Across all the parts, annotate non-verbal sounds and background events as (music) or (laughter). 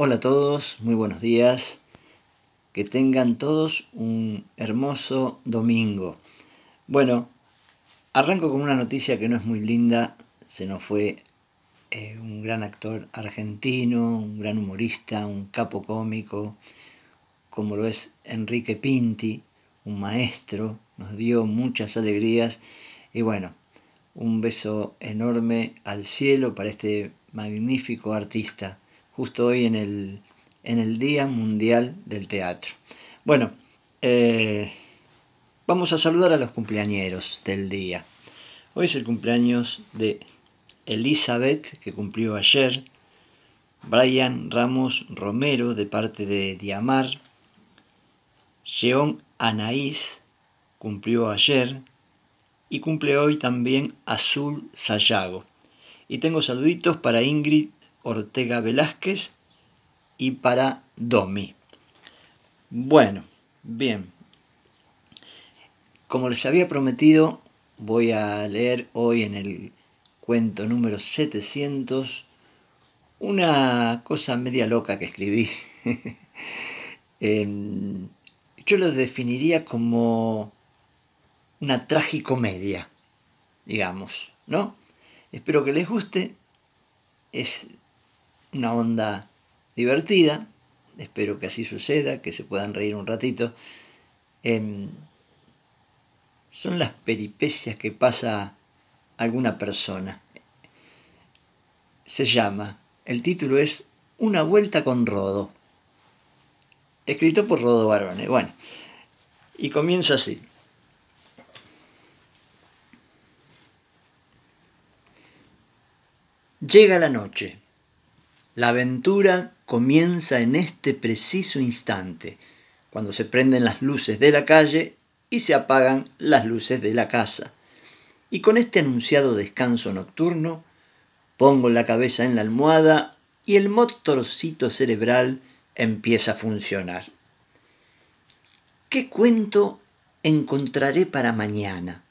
Hola a todos, muy buenos días. Que tengan todos un hermoso domingo. Bueno, arranco con una noticia que no es muy linda. Se nos fue eh, un gran actor argentino, un gran humorista, un capo cómico, como lo es Enrique Pinti, un maestro. Nos dio muchas alegrías. Y bueno, un beso enorme al cielo para este magnífico artista justo hoy en el, Día Mundial del Teatro. Bueno, eh, vamos a saludar a los cumpleañeros del día. Hoy es el cumpleaños de Elizabeth, que cumplió ayer, Brian Ramos Romero, de parte de Diamar, Jeón Anaís, cumplió ayer, y cumple hoy también Azul Sayago. Y tengo saluditos para Ingrid Ortega Velázquez y para Domi. Bueno, bien. Como les había prometido, voy a leer hoy en el cuento número 700 una cosa media loca que escribí. (laughs) Em, yo lo definiría como una tragicomedia, digamos, ¿no? Espero que les guste. Es una onda divertida. Espero que así suceda, que se puedan reír un ratito. Em, son las peripecias que pasa alguna persona. Se llama, el título es Una vuelta con Rodo. Escrito por Rodo Barone. Bueno, y comienza así. Llega la noche. La aventura comienza en este preciso instante, cuando se prenden las luces de la calle y se apagan las luces de la casa. Y con este anunciado descanso nocturno, pongo la cabeza en la almohada y el motorcito cerebral empieza a funcionar. ¿Qué cuento encontraré para mañana?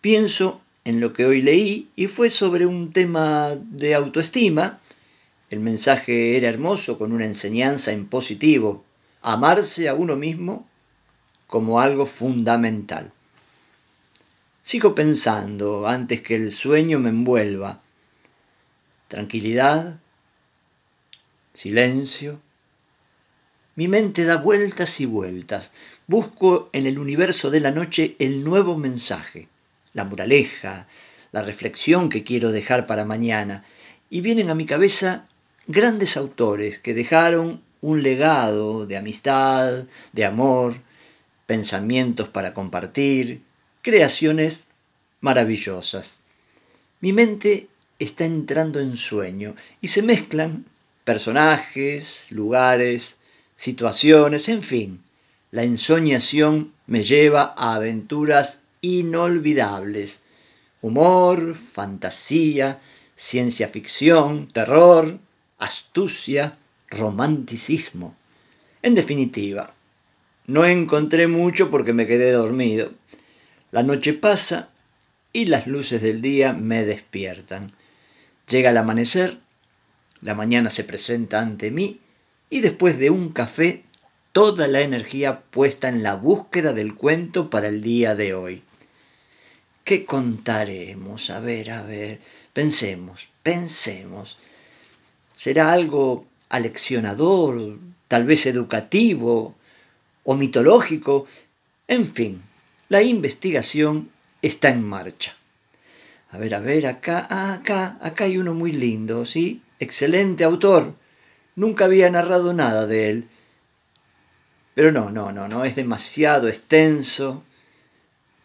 Pienso en lo que hoy leí y fue sobre un tema de autoestima el mensaje era hermoso con una enseñanza en positivo, amarse a uno mismo como algo fundamental. Sigo pensando antes que el sueño me envuelva. Tranquilidad, silencio. Mi mente da vueltas y vueltas. Busco en el universo de la noche el nuevo mensaje, la moraleja, la reflexión que quiero dejar para mañana, y vienen a mi cabeza grandes autores que dejaron un legado de amistad, de amor, pensamientos para compartir, creaciones maravillosas. Mi mente está entrando en sueño y se mezclan personajes, lugares, situaciones, en fin. La ensoñación me lleva a aventuras inolvidables. Humor, fantasía, ciencia ficción, terror, astucia, romanticismo. En definitiva, no encontré mucho porque me quedé dormido. La noche pasa y las luces del día me despiertan. Llega el amanecer, la mañana se presenta ante mí y después de un café toda la energía puesta en la búsqueda del cuento para el día de hoy. ¿Qué contaremos? A ver, a ver, pensemos, pensemos será algo aleccionador, tal vez educativo o mitológico, en fin, la investigación está en marcha. A ver, a ver, acá, acá, acá hay uno muy lindo, ¿sí? Excelente autor. Nunca había narrado nada de él. Pero no, no, no, no, es demasiado extenso.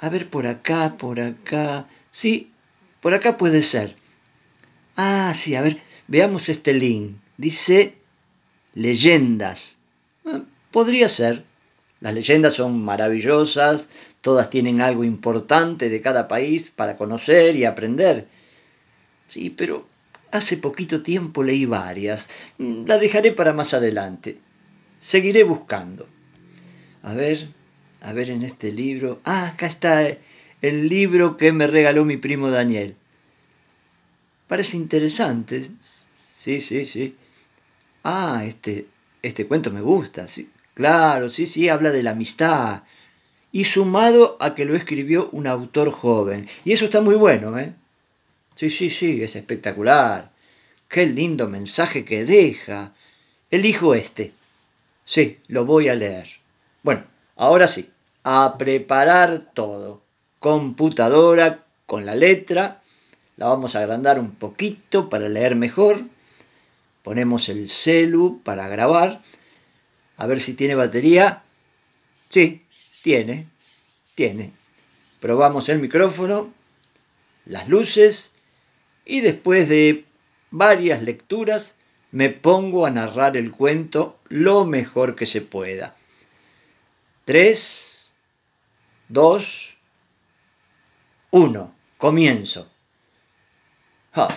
A ver, por acá, por acá. Sí, por acá puede ser. Ah, sí, a ver, Veamos este link. Dice leyendas. Eh, podría ser. Las leyendas son maravillosas, todas tienen algo importante de cada país para conocer y aprender. Sí, pero hace poquito tiempo leí varias. Mm, la dejaré para más adelante. Seguiré buscando. A ver, a ver en este libro. Ah, acá está eh, el libro que me regaló mi primo Daniel. Parece interesante. Sí, sí, sí. Ah, este, este cuento me gusta. Sí, claro, sí, sí, habla de la amistad. Y sumado a que lo escribió un autor joven. Y eso está muy bueno, ¿eh? Sí, sí, sí, es espectacular. Qué lindo mensaje que deja. Elijo este. Sí, lo voy a leer. Bueno, ahora sí, a preparar todo. Computadora con la letra la vamos a agrandar un poquito para leer mejor. Ponemos el celu para grabar. A ver si tiene batería. Sí, tiene. Tiene. Probamos el micrófono, las luces y después de varias lecturas me pongo a narrar el cuento lo mejor que se pueda. 3, 2, 1. Comienzo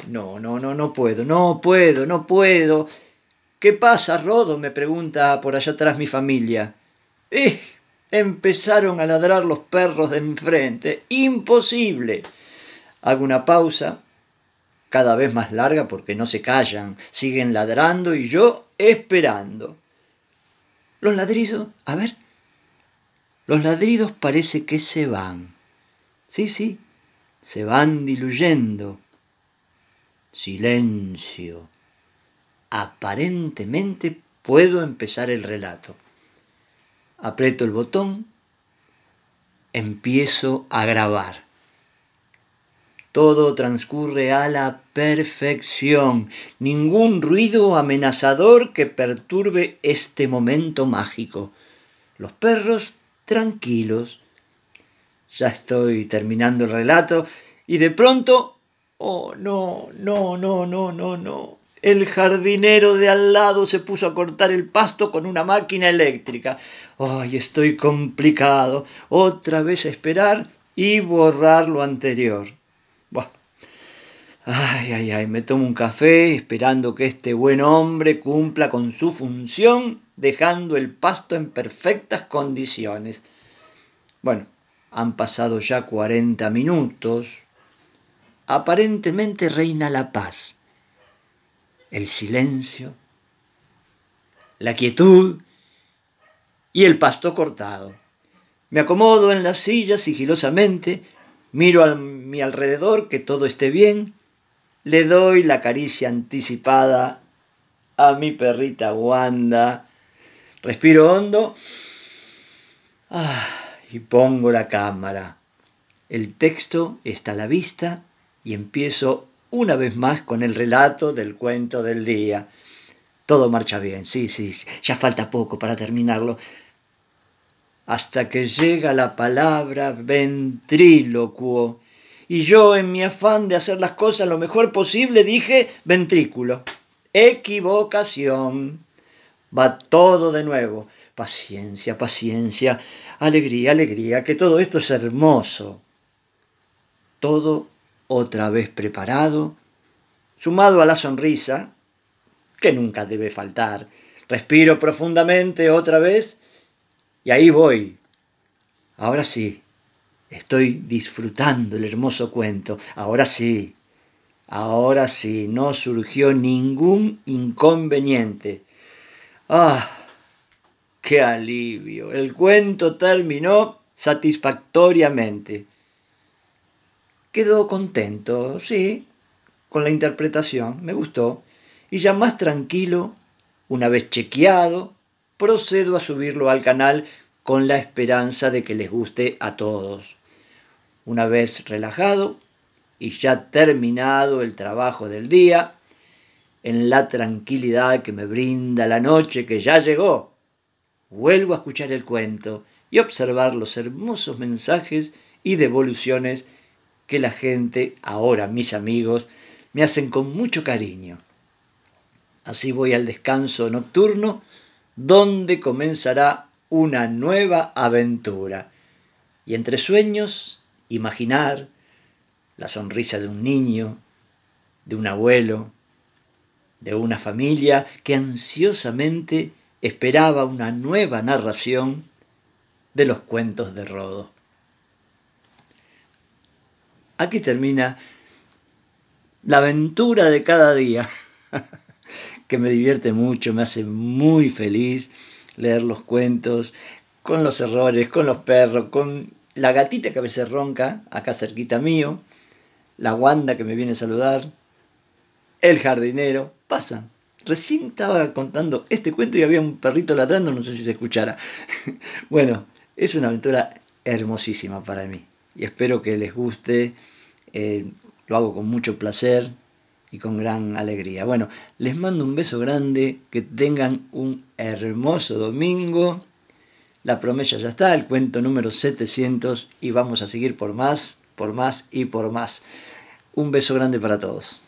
no, no, no, no puedo, no puedo, no puedo. ¿Qué pasa, Rodo? me pregunta por allá atrás mi familia. ¡Eh! Empezaron a ladrar los perros de enfrente. ¡Imposible! Hago una pausa, cada vez más larga porque no se callan, siguen ladrando y yo esperando. Los ladridos, a ver, los ladridos parece que se van. Sí, sí, se van diluyendo Silencio. Aparentemente puedo empezar el relato. Aprieto el botón, empiezo a grabar. Todo transcurre a la perfección, ningún ruido amenazador que perturbe este momento mágico. Los perros tranquilos. Ya estoy terminando el relato y de pronto Oh, no, no, no, no, no, no. El jardinero de al lado se puso a cortar el pasto con una máquina eléctrica. ¡Ay, estoy complicado! Otra vez a esperar y borrar lo anterior. Buah. Ay, ay, ay, me tomo un café esperando que este buen hombre cumpla con su función, dejando el pasto en perfectas condiciones. Bueno, han pasado ya 40 minutos, aparentemente reina la paz, el silencio, la quietud y el pasto cortado. Me acomodo en la silla sigilosamente, miro a mi alrededor que todo esté bien, le doy la caricia anticipada a mi perrita Wanda, respiro hondo ah, y pongo la cámara. El texto está a la vista y empiezo una vez más con el relato del cuento del día. Todo marcha bien, sí, sí, ya falta poco para terminarlo. Hasta que llega la palabra ventrílocuo. Y yo, en mi afán de hacer las cosas lo mejor posible, dije ventrículo. Equivocación. Va todo de nuevo. Paciencia, paciencia. Alegría, alegría, que todo esto es hermoso. Todo otra vez preparado, sumado a la sonrisa, que nunca debe faltar. Respiro profundamente otra vez y ahí voy. Ahora sí, estoy disfrutando el hermoso cuento. Ahora sí, ahora sí, no surgió ningún inconveniente. ¡Ah! ¡Qué alivio! El cuento terminó satisfactoriamente. Quedó contento, sí, con la interpretación, me gustó, y ya más tranquilo, una vez chequeado, procedo a subirlo al canal con la esperanza de que les guste a todos. Una vez relajado y ya terminado el trabajo del día, en la tranquilidad que me brinda la noche que ya llegó, vuelvo a escuchar el cuento y observar los hermosos mensajes y devoluciones que la gente, ahora mis amigos, me hacen con mucho cariño. Así voy al descanso nocturno, donde comenzará una nueva aventura. Y entre sueños, imaginar la sonrisa de un niño, de un abuelo, de una familia que ansiosamente esperaba una nueva narración de los cuentos de Rodo. Aquí termina la aventura de cada día, (laughs) que me divierte mucho, me hace muy feliz leer los cuentos, con los errores, con los perros, con la gatita que a veces ronca, acá cerquita mío, la Wanda que me viene a saludar, el jardinero, pasa. Recién estaba contando este cuento y había un perrito ladrando, no sé si se escuchara. (laughs) bueno, es una aventura hermosísima para mí y espero que les guste. Eh, lo hago con mucho placer y con gran alegría. Bueno, les mando un beso grande, que tengan un hermoso domingo. La promesa ya está, el cuento número 700 y vamos a seguir por más, por más y por más. Un beso grande para todos.